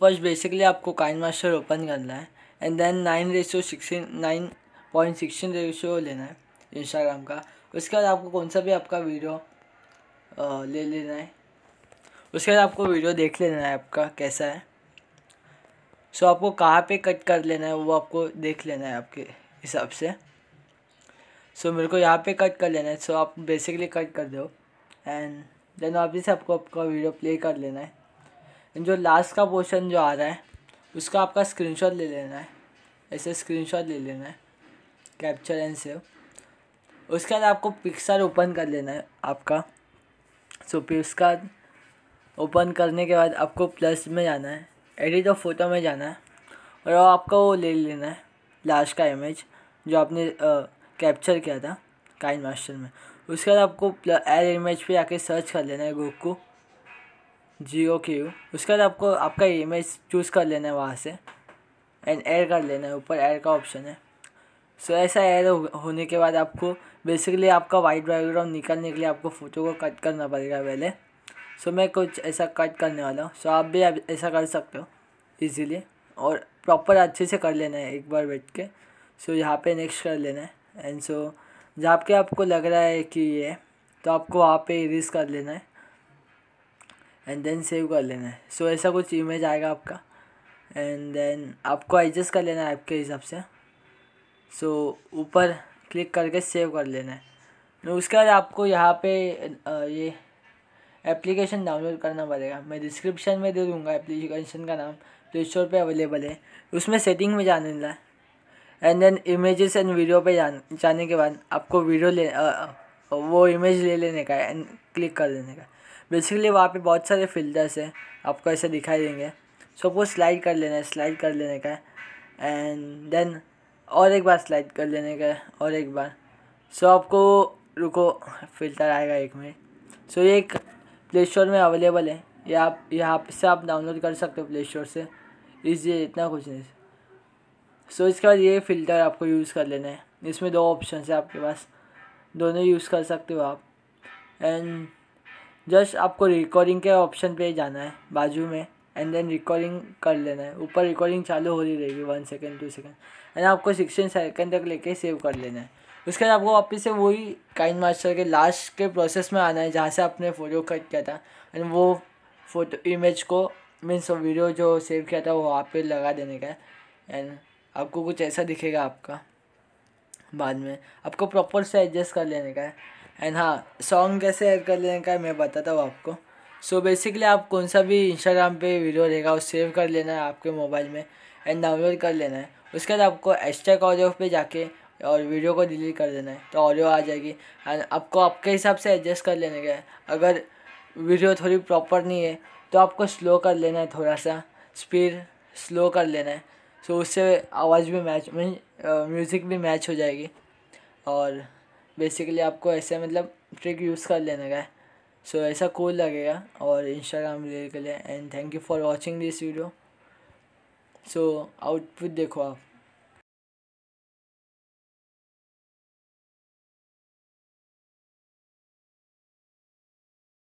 तो first basically आपको Kine master open करना है and then nine ratio sixteen nine point sixteen ratio लेना है इंस्टाग्राम का उसके बाद आपको कौन सा भी आपका वीडियो ले लेना है उसके बाद आपको वीडियो देख लेना है आपका कैसा है सो आपको कहाँ पे कट कर लेना है वो आपको देख लेना है आपके हिसाब से सो मेरे को यहाँ पे कट कर लेना है सो आप बेसिकली कट कर दो एंड देन वापिस आपको आपका वीडियो प्ले कर लेना है जो लास्ट का पोर्शन जो आ रहा है उसका आपका स्क्रीनशॉट ले लेना है ऐसे स्क्रीनशॉट ले लेना है कैप्चर एंड सेव उसके बाद आपको पिक्सर ओपन कर लेना है आपका सो पिक्सर ओपन करने के बाद आपको प्लस में जाना है एडिट और फोटो में जाना है और आपका वो ले लेना है लास्ट का इमेज जो आपने कैप्चर किया था काइन मास्टर में उसके बाद आपको एयर इमेज पे आके सर्च कर लेना है गोकू जियो की यू उसके बाद आपको आपका इमेज चूज़ कर लेना है वहाँ से एंड ऐड कर लेना है ऊपर ऐड का ऑप्शन है सो so, ऐसा ऐड होने के बाद आपको बेसिकली आपका वाइट बैकग्राउंड निकालने के लिए आपको फ़ोटो को कट करना पड़ेगा पहले सो so, मैं कुछ ऐसा कट करने वाला हूँ सो so, आप भी ऐसा कर सकते हो ईज़ीली और प्रॉपर अच्छे से कर लेना है एक बार बैठ के सो so, यहाँ पे नेक्स्ट कर लेना है एंड सो so, जहाँ पे आपको लग रहा है कि ये तो आपको वहाँ पे इरेज कर लेना है एंड देन सेव कर लेना है सो so, ऐसा कुछ इमेज आएगा आपका एंड देन आपको एडजस्ट कर लेना है आपके हिसाब से सो so, ऊपर क्लिक करके सेव कर लेना है उसके बाद आपको यहाँ पे ये एप्लीकेशन डाउनलोड करना पड़ेगा मैं डिस्क्रिप्शन में दे दूँगा एप्लीकेशन का नाम प्ले स्टोर पर अवेलेबल है उसमें सेटिंग में जाने लगा and then images and video पे जान जाने के बाद आपको वीडियो ले आ, वो इमेज ले लेने का एंड क्लिक कर देने का बेसिकली वहाँ पे बहुत सारे फिल्टर्स हैं आपको ऐसे दिखाई देंगे सो आपको स्लाइड कर लेना है स्लाइड कर लेने का है एंड देन और एक बार स्लाइड कर लेने का और एक बार सो आपको रुको फिल्टर आएगा एक मिनट सो ये एक प्ले स्टोर में अवेलेबल है ये आप यहाँ से आप डाउनलोड कर सकते हो प्ले स्टोर से इसलिए इतना कुछ नहीं सो so, इसके बाद ये फ़िल्टर आपको यूज़ कर लेना है इसमें दो ऑप्शन है आपके पास दोनों यूज़ कर सकते हो आप एंड जस्ट आपको रिकॉर्डिंग के ऑप्शन पे जाना है बाजू में एंड देन रिकॉर्डिंग कर लेना है ऊपर रिकॉर्डिंग चालू हो रही रहेगी one second two second and आपको सिक्सटीन सेकेंड तक लेके सेव कर लेना है उसके बाद आपको वापस से वही काइन मास्टर के लास्ट के प्रोसेस में आना है जहाँ से आपने फ़ोटो कट किया था एंड वो फोटो इमेज को मीन्स वीडियो जो सेव किया था वो वहाँ पे लगा देने का है एंड आपको कुछ ऐसा दिखेगा आपका बाद में आपको प्रॉपर से एडजस्ट कर लेने का है एंड हाँ सॉन्ग कैसे ऐड कर लेने का मैं बताता हूँ आपको सो so बेसिकली आप कौन सा भी इंस्टाग्राम पे वीडियो रहेगा वो सेव कर लेना है आपके मोबाइल में एंड डाउनलोड कर लेना है उसके बाद आपको कॉल ऑडियो पे जाके और वीडियो को डिलीट कर देना है तो ऑडियो आ जाएगी एंड आपको आपके हिसाब से एडजस्ट कर लेने का अगर वीडियो थोड़ी प्रॉपर नहीं है तो आपको स्लो कर लेना है थोड़ा सा स्पीड स्लो कर लेना है सो so उससे आवाज़ भी मैच मीन म्यूज़िक भी मैच हो जाएगी और बेसिकली आपको ऐसे मतलब ट्रिक यूज़ कर लेने का है सो so, ऐसा कूल लगेगा और इंस्टाग्राम रील के लिए and thank you for watching this video so output देखो आप